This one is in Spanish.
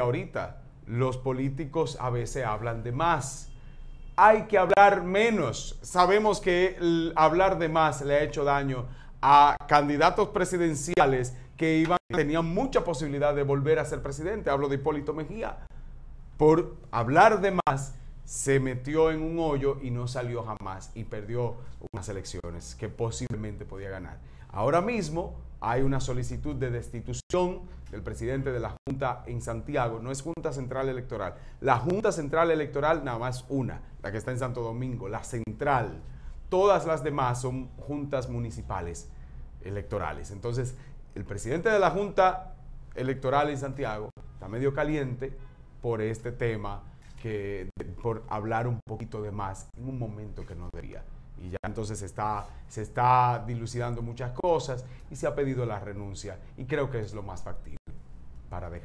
ahorita los políticos a veces hablan de más. Hay que hablar menos. Sabemos que hablar de más le ha hecho daño a candidatos presidenciales que iban, tenían mucha posibilidad de volver a ser presidente. Hablo de Hipólito Mejía. Por hablar de más, se metió en un hoyo y no salió jamás y perdió unas elecciones que posiblemente podía ganar. Ahora mismo hay una solicitud de destitución del presidente de la Junta en Santiago, no es Junta Central Electoral. La Junta Central Electoral nada más una, la que está en Santo Domingo, la central. Todas las demás son juntas municipales electorales. Entonces, el presidente de la Junta Electoral en Santiago está medio caliente por este tema por hablar un poquito de más en un momento que no debería. Y ya entonces está, se está dilucidando muchas cosas y se ha pedido la renuncia y creo que es lo más factible para dejar.